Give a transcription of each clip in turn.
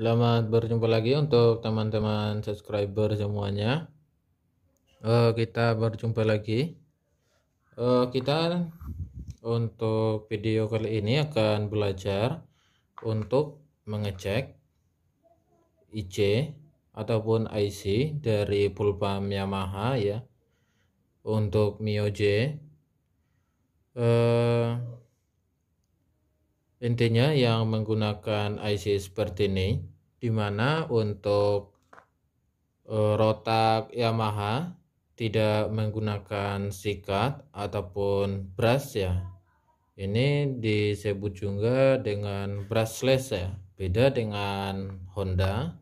Selamat berjumpa lagi untuk teman-teman subscriber semuanya. Uh, kita berjumpa lagi. Uh, kita untuk video kali ini akan belajar untuk mengecek IC ataupun IC dari pulpa Yamaha ya untuk Mio J. Uh, intinya yang menggunakan IC seperti ini dimana untuk eh, rotak Yamaha tidak menggunakan sikat ataupun brush ya ini disebut juga dengan brushless ya beda dengan Honda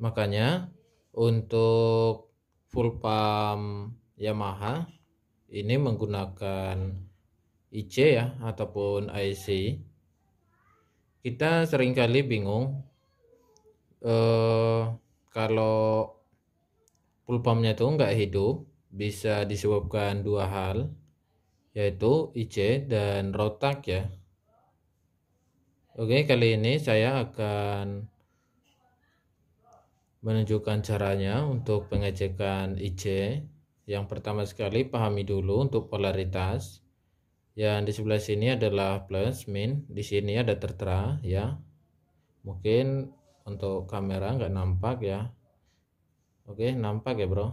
makanya untuk full pump Yamaha ini menggunakan IC ya ataupun IC kita seringkali bingung eh, kalau pulpamnya itu enggak hidup bisa disebabkan dua hal yaitu IC dan rotak ya Oke kali ini saya akan menunjukkan caranya untuk pengecekan IC yang pertama sekali pahami dulu untuk polaritas yang di sebelah sini adalah plus min di sini ada tertera ya mungkin untuk kamera nggak nampak ya oke nampak ya bro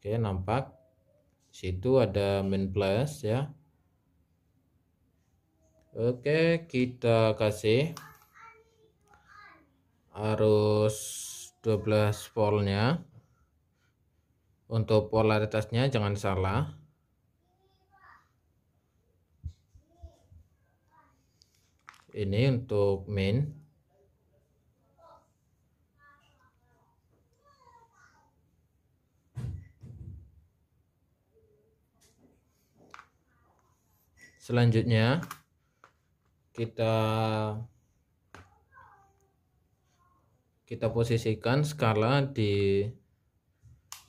oke nampak situ ada min plus ya oke kita kasih arus 12 voltnya untuk polaritasnya jangan salah ini untuk main selanjutnya kita kita posisikan skala di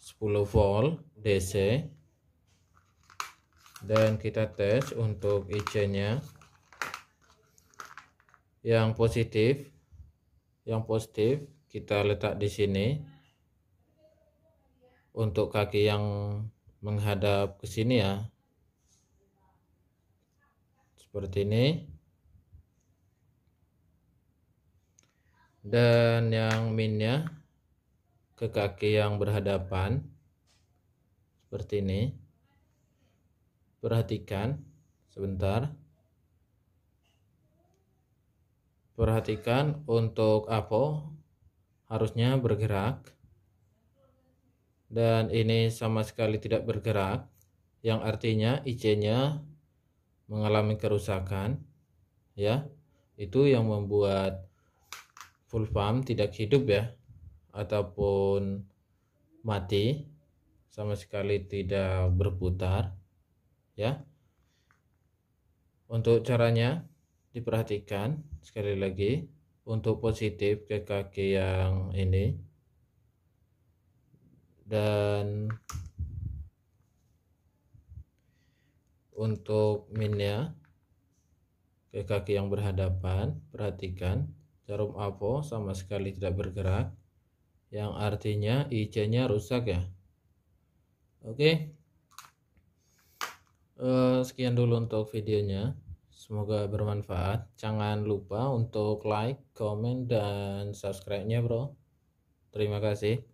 10 volt DC dan kita tes untuk IC nya yang positif yang positif kita letak di sini untuk kaki yang menghadap ke sini ya seperti ini dan yang minnya ke kaki yang berhadapan seperti ini perhatikan sebentar Perhatikan untuk apo harusnya bergerak dan ini sama sekali tidak bergerak yang artinya IC-nya mengalami kerusakan ya. Itu yang membuat full farm tidak hidup ya ataupun mati sama sekali tidak berputar ya untuk caranya diperhatikan sekali lagi untuk positif ke kaki yang ini dan untuk minnya ke kaki yang berhadapan perhatikan jarum apo sama sekali tidak bergerak yang artinya IC nya rusak ya oke okay. uh, eh, sekian dulu untuk videonya Semoga bermanfaat. Jangan lupa untuk like, comment, dan subscribe-nya, bro. Terima kasih.